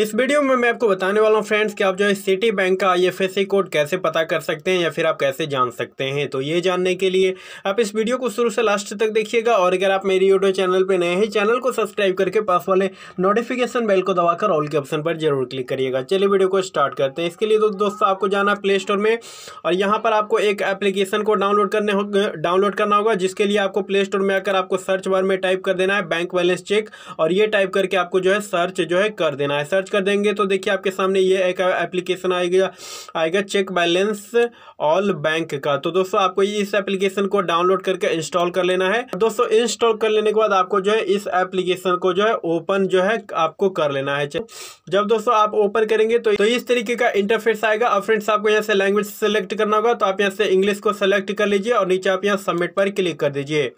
इस वीडियो में मैं आपको बताने वाला हूँ फ्रेंड्स कि आप जो है सिटी बैंक का आई कोड कैसे पता कर सकते हैं या फिर आप कैसे जान सकते हैं तो ये जानने के लिए आप इस वीडियो को शुरू से लास्ट तक देखिएगा और अगर आप मेरी यूट्यूब चैनल पर नए हैं चैनल को सब्सक्राइब करके पास वाले नोटिफिकेशन बेल को दबाकर ऑल के ऑप्शन पर जरूर क्लिक करिएगा चलिए वीडियो को स्टार्ट करते हैं इसके लिए तो दोस्तों आपको जाना प्ले स्टोर में और यहाँ पर आपको एक एप्लीकेशन को डाउनलोड करने हो डाउनलोड करना होगा जिसके लिए आपको प्ले स्टोर में आकर आपको सर्च बार में टाइप कर देना है बैंक बैलेंस चेक और ये टाइप करके आपको जो है सर्च जो है कर देना है सर्च सर्च कर देंगे तो देखिए आपके सामने ये एक एप्लीकेशन आएगा आएगा चेक बैलेंस ऑल बैंक का तो दोस्तों आपको इस एप्लीकेशन को डाउनलोड करके इंस्टॉल कर लेना है दोस्तों इंस्टॉल कर लेने के बाद आपको जो है इस एप्लीकेशन को जो है ओपन जो है आपको कर लेना है जब दोस्तों आप ओपन करेंगे तो, तो इस तरीके का इंटरफेस आएगा और फ्रेंड्स आपको यहाँ से लैंग्वेज सेलेक्ट करना होगा तो आप यहाँ से इंग्लिश को सेलेक्ट कर लीजिए और नीचे आप यहाँ सबमिट पर क्लिक कर दीजिए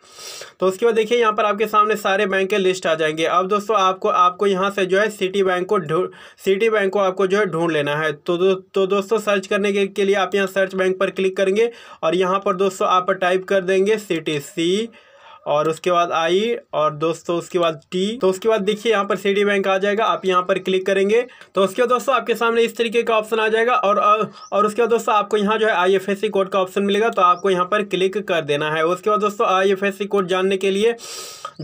तो उसके बाद देखिए यहाँ पर आपके सामने सारे बैंक के लिस्ट आ जाएंगे अब दोस्तों आपको आपको यहाँ से जो है सिटी बैंक को सिटी बैंक को आपको जो है ढूंढ लेना है तो दो, तो दोस्तों सर्च करने के, के लिए आप यहाँ सर्च बैंक पर क्लिक करेंगे और यहाँ पर दोस्तों आप टाइप कर देंगे सिटी सी और उसके बाद आई और दोस्तों उसके बाद टी तो उसके बाद देखिए यहाँ पर सिटी बैंक आ जाएगा आप यहाँ पर क्लिक करेंगे तो उसके बाद दोस्तों आपके सामने इस तरीके का ऑप्शन आ जाएगा और और उसके बाद दोस्तों आपको यहाँ जो है आईएफएससी कोड का ऑप्शन मिलेगा तो आपको यहाँ पर क्लिक कर देना है उसके बाद दोस्तों आईएफएससी कोड जानने के लिए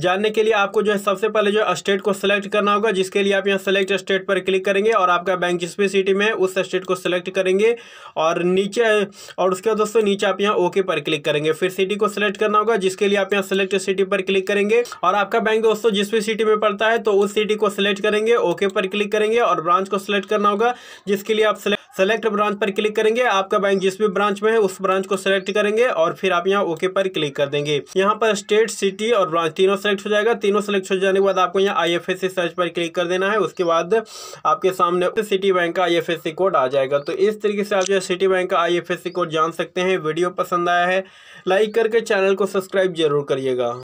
जानने के लिए आपको जो है सबसे पहले जो स्टेट को सिलेक्ट करना होगा जिसके लिए आप यहाँ सेलेक्ट स्टेट पर क्लिक करेंगे और आपका बैंक जिस भी सिटी में उस स्टेट को सिलेक्ट करेंगे और नीचे और उसके बाद दोस्तों नीचे आप यहाँ ओके पर क्लिक करेंगे फिर सिटी को सिलेक्ट करना होगा जिसके लिए आप यहाँ सेलेक्ट सिटी पर क्लिक करेंगे और आपका बैंक दोस्तों जिस भी सिटी में पड़ता है तो उस सिटी को सिलेक्ट करेंगे ओके पर क्लिक करेंगे और ब्रांच को सिलेक्ट करना होगा जिसके लिए आप सेलेक्ट ब्रांच पर क्लिक करेंगे आपका बैंक जिस भी ब्रांच में है उस ब्रांच को सिलेक्ट करेंगे और फिर आप यहाँ ओके पर क्लिक कर देंगे यहाँ पर स्टेट सिटी और ब्रांच तीनों सेलेक्ट हो जाएगा तीनों सेलेक्ट हो जाने के बाद आपको यहाँ आई सर्च पर क्लिक कर देना है उसके बाद आपके सामने सिटी बैंक का आई कोड आ जाएगा तो इस तरीके से आप जो सिटी बैंक का आई कोड जान सकते हैं वीडियो पसंद आया है लाइक करके चैनल को सब्सक्राइब जरूर करिएगा